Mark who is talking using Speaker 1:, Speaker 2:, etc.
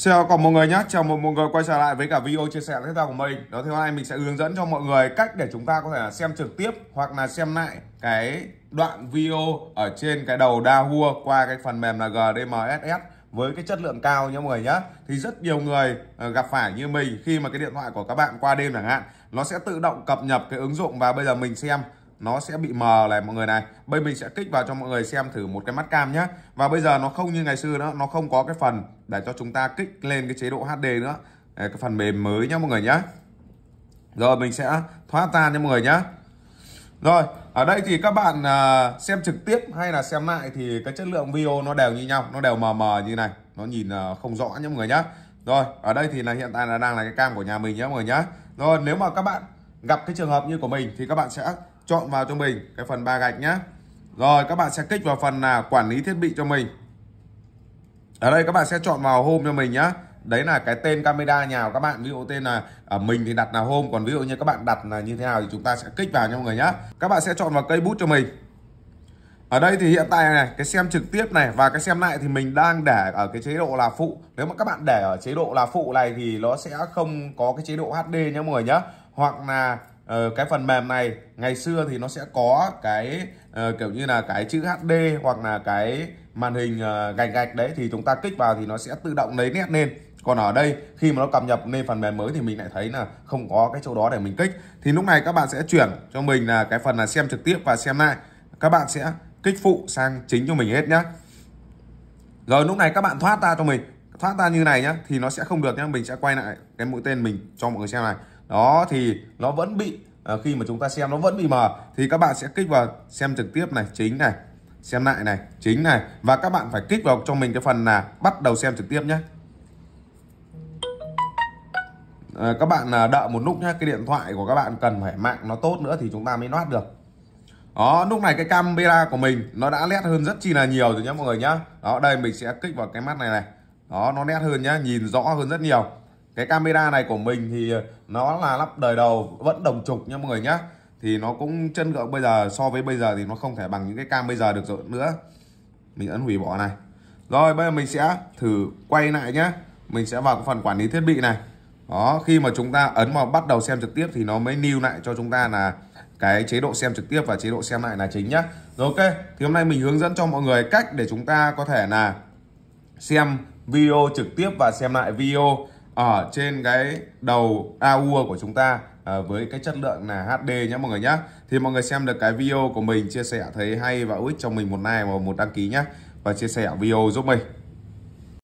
Speaker 1: Xin chào còn mọi người nhé, chào mừng mọi người quay trở lại với cả video chia sẻ tiếp theo của mình Đó thì hôm nay mình sẽ hướng dẫn cho mọi người cách để chúng ta có thể là xem trực tiếp hoặc là xem lại cái đoạn video ở trên cái đầu Dahua qua cái phần mềm là GDMSS với cái chất lượng cao nhé mọi người nhé thì rất nhiều người ờ, gặp phải như mình khi mà cái điện thoại của các bạn qua đêm chẳng hạn nó sẽ tự động cập nhật cái ứng dụng và bây giờ mình xem nó sẽ bị mờ này mọi người này bây mình sẽ kích vào cho mọi người xem thử một cái mắt cam nhé và bây giờ nó không như ngày xưa nữa nó không có cái phần để cho chúng ta kích lên cái chế độ HD nữa Đấy, cái phần mềm mới nhé mọi người nhé rồi mình sẽ thoát ra nha mọi người nhé rồi ở đây thì các bạn à, xem trực tiếp hay là xem lại thì cái chất lượng video nó đều như nhau nó đều mờ mờ như này nó nhìn à, không rõ nhé mọi người nhé rồi ở đây thì là hiện tại là đang là cái cam của nhà mình nhé mọi người nhé rồi nếu mà các bạn gặp cái trường hợp như của mình thì các bạn sẽ chọn vào cho mình cái phần ba gạch nhé rồi các bạn sẽ kích vào phần là quản lý thiết bị cho mình ở đây các bạn sẽ chọn vào home cho mình nhé đấy là cái tên camera nhà của các bạn ví dụ tên là ở à, mình thì đặt là home còn ví dụ như các bạn đặt là như thế nào thì chúng ta sẽ kích vào nha mọi người nhé các bạn sẽ chọn vào cây bút cho mình ở đây thì hiện tại này cái xem trực tiếp này và cái xem lại thì mình đang để ở cái chế độ là phụ nếu mà các bạn để ở chế độ là phụ này thì nó sẽ không có cái chế độ HD nhé mọi người nhé hoặc là Ờ, cái phần mềm này ngày xưa thì nó sẽ có cái uh, kiểu như là cái chữ HD hoặc là cái màn hình uh, gạch gạch đấy thì chúng ta kích vào thì nó sẽ tự động lấy nét lên còn ở đây khi mà nó cập nhật lên phần mềm mới thì mình lại thấy là không có cái chỗ đó để mình kích thì lúc này các bạn sẽ chuyển cho mình là cái phần là xem trực tiếp và xem lại các bạn sẽ kích phụ sang chính cho mình hết nhá rồi lúc này các bạn thoát ra cho mình thoát ra như này nhá thì nó sẽ không được nhá mình sẽ quay lại cái mũi tên mình cho mọi người xem này đó thì nó vẫn bị à, khi mà chúng ta xem nó vẫn bị mờ thì các bạn sẽ kích vào xem trực tiếp này chính này xem lại này chính này và các bạn phải kích vào cho mình cái phần là bắt đầu xem trực tiếp nhé à, các bạn à, đợi một lúc nhé cái điện thoại của các bạn cần phải mạng nó tốt nữa thì chúng ta mới loát được đó lúc này cái camera của mình nó đã nét hơn rất chi là nhiều rồi nhé mọi người nhá đó đây mình sẽ kích vào cái mắt này này đó nó nét hơn nhá nhìn rõ hơn rất nhiều cái camera này của mình thì ờ, nó là lắp đời đầu vẫn đồng trục nha mọi người nhá thì nó cũng chân lượng bây giờ so với bây giờ thì nó không thể bằng những cái cam bây giờ được rồi nữa mình ấn hủy bỏ này rồi bây giờ mình sẽ thử quay lại nhá mình sẽ vào cái phần quản lý thiết bị này đó khi mà chúng ta ấn vào bắt đầu xem trực tiếp thì nó mới lưu lại cho chúng ta là cái chế độ xem trực tiếp và chế độ xem lại là chính nhá rồi ok thì hôm nay mình hướng dẫn cho mọi người cách để chúng ta có thể là xem video trực tiếp và xem lại video ở ờ, trên cái đầu AUA của chúng ta à, với cái chất lượng là HD nhé mọi người nhé thì mọi người xem được cái video của mình chia sẻ thấy hay và ích cho mình một like và một đăng ký nhé và chia sẻ video giúp mình